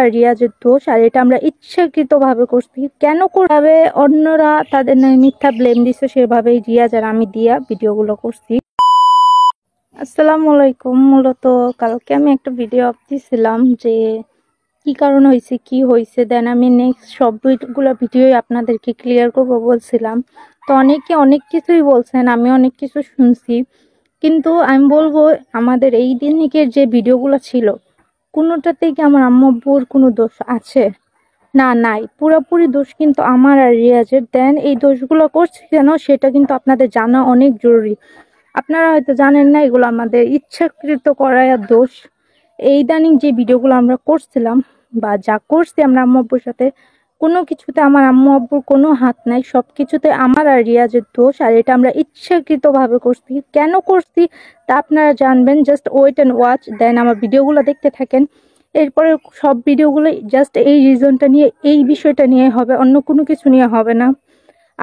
আর রিয়াজের দোষ আর এটা আমরা ইচ্ছাকৃতভাবে করছি কেন করবে অন্যরা তাদের মিথ্যা ব্লেম দিচ্ছে সেভাবেই রিয়াজ আর আমি দিয়া ভিডিওগুলো করছি আসসালামু আলাইকুম মূলত কালকে আমি একটা ভিডিও আপ দিছিলাম যে কি কারণ হয়েছে কি হয়েছে দেন আমি নেক্সট সবগুলো ভিডিওই আপনাদেরকে ক্লিয়ার করব বলছিলাম তো অনেকে অনেক কিছুই বলছেন আমি অনেক কিছু শুনছি কিন্তু আমি বলবো আমাদের এই দিনের যে ভিডিওগুলো ছিল কোনোটাতেই কি আমার আম্মাব্বুর কোনো দোষ আছে না নাই পুরোপুরি দোষ কিন্তু আমার আর রিয়াজের দেন এই দোষগুলো করছে কেন সেটা কিন্তু আপনাদের জানা অনেক জরুরি আপনারা হয়তো জানেন না এগুলো আমাদের ইচ্ছাকৃত করার দোষ এই দানিং যে ভিডিওগুলো আমরা করছিলাম বা যা করছি আমরা আম্মাব্বুর সাথে কোনো কিছুতে আমার আম্মু আব্বুর কোনো হাত নাই সব কিছুতে আমার আর রিয়াজের দোষ আর এটা আমরা ইচ্ছাকৃতভাবে করছি কেন করছি তা আপনারা জানবেন just wait and watch then আমার ভিডিওগুলো দেখতে থাকেন এরপরে সব ভিডিওগুলো জাস্ট এই রিজনটা নিয়ে এই বিষয়টা নিয়ে হবে অন্য কোনো কিছু নিয়ে হবে না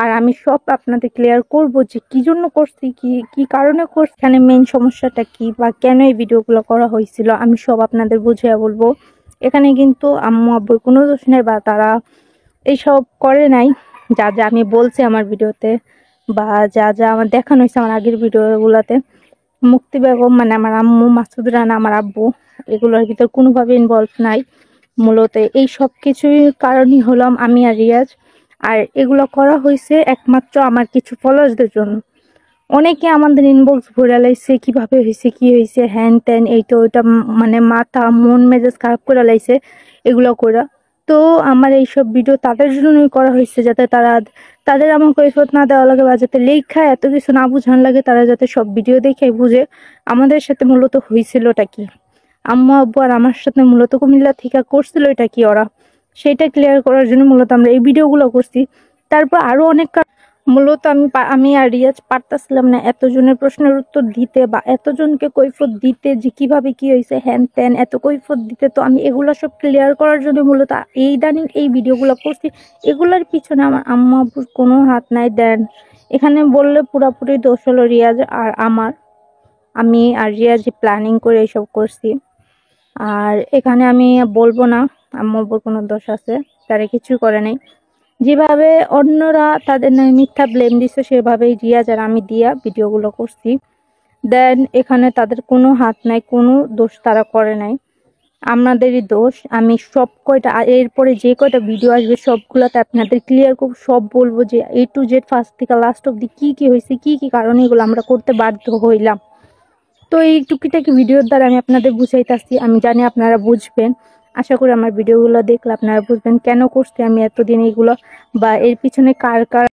আর আমি সব আপনাদের ক্লিয়ার করব যে কি জন্য করছি কি কি কারণে করছি এখানে মেন সমস্যাটা কি বা কেন এই ভিডিওগুলো করা হয়েছিল আমি সব আপনাদের বুঝিয়ে বলবো এখানে কিন্তু আম্মু আব্বুর কোনো দোষ নেই বা তারা এইসব করে নাই যা যা আমি বলছি আমার ভিডিওতে বা যা যা আমার দেখানো হয়েছে আমার আগের ভিডিওগুলোতে মুক্তি বেগম মানে আমার আম্মু মাসুদ রানা আমার আব্বু এগুলোর ভিতর কোনোভাবে ইনভলভ নাই মূলত এই সব কিছুই কারণই হলাম আমি আর রিয়াজ আর এগুলো করা হয়েছে একমাত্র আমার কিছু ফলোয়ার্সদের জন্য অনেকে আমাদের ইনবক্স ভরে লাইছে কীভাবে হয়েছে কি হয়েছে হ্যান ত্যান এইটা ওইটা মানে মাথা মন মেজাজ খারাপ করে লাইছে এগুলো করা তো আমার এইসব ভিডিও তাদের জন্যই করা হয়েছে যাতে তারা তাদের আমার কৈফত না দেওয়া লাগে বা যাতে লেখা এত কিছু না বুঝান লাগে তারা যাতে সব ভিডিও দেখে বুঝে আমাদের সাথে মূলত হয়েছিলটা কি আম্মা আব্বু আর আমার সাথে মূলত কুমিল্লা থেকে করছিল এটা কি ওরা সেটা ক্লিয়ার করার জন্য মূলত আমরা এই ভিডিওগুলো করছি তারপর আরও অনেক মূলত আমি আমি আর রিয়াজ পারতাছিলাম না এতজনের প্রশ্নের উত্তর দিতে বা এতজনকে কৈফত দিতে যে কীভাবে কী হয়েছে হ্যান ত্যান এত কৈফত দিতে তো আমি এগুলো সব ক্লিয়ার করার জন্য মূলত এই দানিং এই ভিডিওগুলো করছি এগুলার পিছনে আমার আম্মা কোনো হাত নাই দেন এখানে বললে পুরাপুরি দোষ হলো রিয়াজ আর আমার আমি আর রিয়াজ প্ল্যানিং করে এইসব করছি আর এখানে আমি বলবো না আম্মা কোনো দোষ আছে তারা কিছুই করে নেই যেভাবে অন্যরা তাদের মিথ্যা ব্লেম দিচ্ছে সেভাবেই রিয়াজ আর আমি দিয়া ভিডিওগুলো করছি দেন এখানে তাদের কোনো হাত নাই কোনো দোষ তারা করে নাই আপনাদেরই দোষ আমি সব কয়টা এরপরে যে কয়টা ভিডিও আসবে সবগুলোতে আপনাদের ক্লিয়ার করব সব বলবো যে এ টু জেড ফার্স্ট থেকে লাস্ট অব্দি কী কী হয়েছে কী কী কারণে এগুলো আমরা করতে বাধ্য হইলাম তো এই টুকিটাকি ভিডিওর দ্বারা আমি আপনাদের বুঝাইতেছি আমি জানি আপনারা বুঝবেন আশা করি আমার ভিডিওগুলো দেখলে আপনারা বুঝবেন কেন করছি আমি এতদিন এইগুলো বা এর পিছনে কার কার